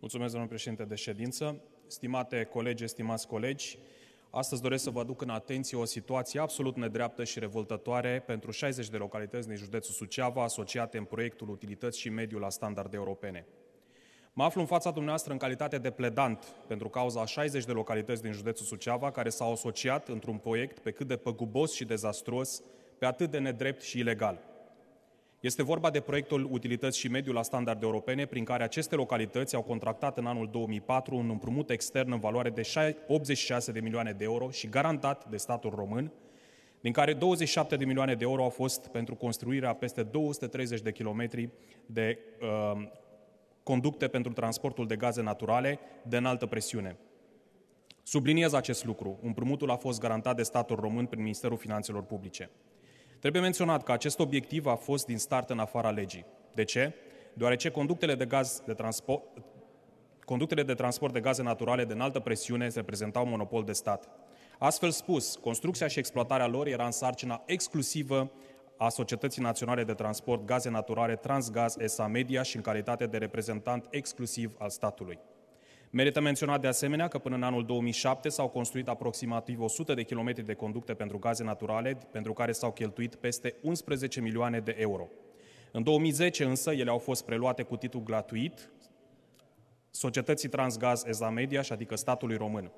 Mulțumesc, domnul președinte de ședință. Stimate colegi, stimați colegi, astăzi doresc să vă aduc în atenție o situație absolut nedreaptă și revoltătoare pentru 60 de localități din județul Suceava asociate în proiectul Utilități și Mediul la Standarde Europene. Mă aflu în fața dumneavoastră în calitate de pledant pentru cauza a 60 de localități din județul Suceava care s-au asociat într-un proiect pe cât de păgubos și dezastruos, pe atât de nedrept și ilegal – este vorba de proiectul Utilități și Mediul la standarde europene, prin care aceste localități au contractat în anul 2004 un împrumut extern în valoare de 86 de milioane de euro și garantat de statul român, din care 27 de milioane de euro au fost pentru construirea peste 230 de kilometri de uh, conducte pentru transportul de gaze naturale de înaltă presiune. Subliniez acest lucru. Împrumutul a fost garantat de statul român prin Ministerul Finanțelor Publice. Trebuie menționat că acest obiectiv a fost din start în afara legii. De ce? Deoarece conductele de, gaz de transport, conductele de transport de gaze naturale de înaltă presiune reprezentau un monopol de stat. Astfel spus, construcția și exploatarea lor era în sarcina exclusivă a Societății Naționale de Transport Gaze Naturale Transgaz SA Media și în calitate de reprezentant exclusiv al statului. Merită menționat de asemenea că până în anul 2007 s-au construit aproximativ 100 de kilometri de conducte pentru gaze naturale, pentru care s-au cheltuit peste 11 milioane de euro. În 2010 însă ele au fost preluate cu titlu gratuit societății Transgaz EZA Media, și adică statului român.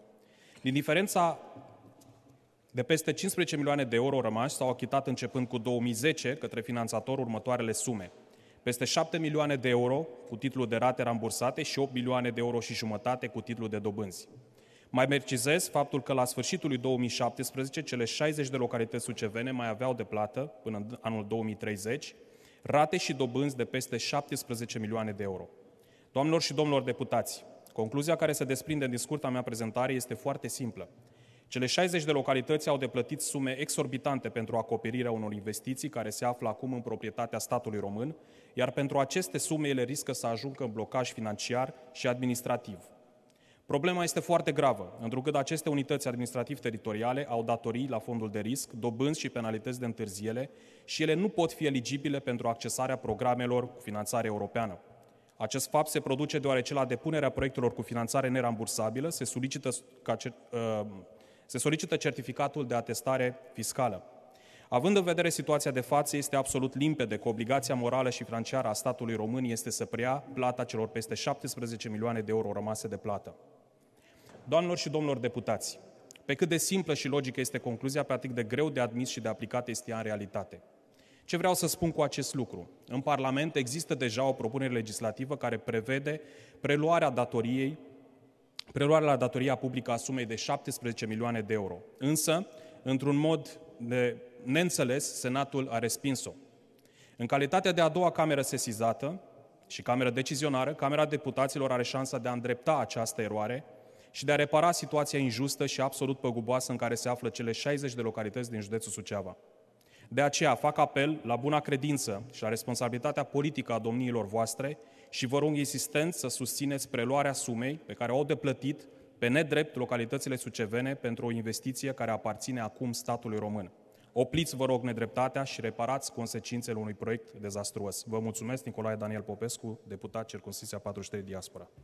Din diferența de peste 15 milioane de euro rămași s-au achitat începând cu 2010 către finanțator următoarele sume – peste 7 milioane de euro cu titlul de rate rambursate și 8 milioane de euro și jumătate cu titlul de dobânzi. Mai mercizez faptul că la sfârșitul lui 2017, cele 60 de localități sucevene mai aveau de plată, până în anul 2030, rate și dobânzi de peste 17 milioane de euro. Doamnelor și domnilor deputați, concluzia care se desprinde din scurta mea prezentare este foarte simplă. Cele 60 de localități au deplătit sume exorbitante pentru acoperirea unor investiții care se află acum în proprietatea statului român, iar pentru aceste sume ele riscă să ajungă în blocaj financiar și administrativ. Problema este foarte gravă, întrucât aceste unități administrativ-teritoriale au datorii la fondul de risc, dobânzi și penalități de întârziere și ele nu pot fi eligibile pentru accesarea programelor cu finanțare europeană. Acest fapt se produce deoarece la depunerea proiectelor cu finanțare nerambursabilă se solicită ca, ce, uh, se solicită certificatul de atestare fiscală. Având în vedere situația de față, este absolut limpede că obligația morală și financiară a statului român este să preia plata celor peste 17 milioane de euro rămase de plată. Doamnelor și domnilor deputați, pe cât de simplă și logică este concluzia, pe atât de greu de admis și de aplicat este ea în realitate. Ce vreau să spun cu acest lucru? În Parlament există deja o propunere legislativă care prevede preluarea datoriei preluarea la datoria publică a sumei de 17 milioane de euro. Însă, într-un mod de neînțeles, Senatul a respins-o. În calitatea de a doua cameră sesizată și cameră decizionară, Camera Deputaților are șansa de a îndrepta această eroare și de a repara situația injustă și absolut păguboasă în care se află cele 60 de localități din județul Suceava. De aceea fac apel la buna credință și la responsabilitatea politică a domniilor voastre și vă rog insistent să susțineți preluarea sumei pe care o au de plătit pe nedrept localitățile sucevene pentru o investiție care aparține acum statului român. Opliți, vă rog, nedreptatea și reparați consecințele unui proiect dezastruos. Vă mulțumesc, Nicolae Daniel Popescu, deputat circunscripția 43 Diaspora.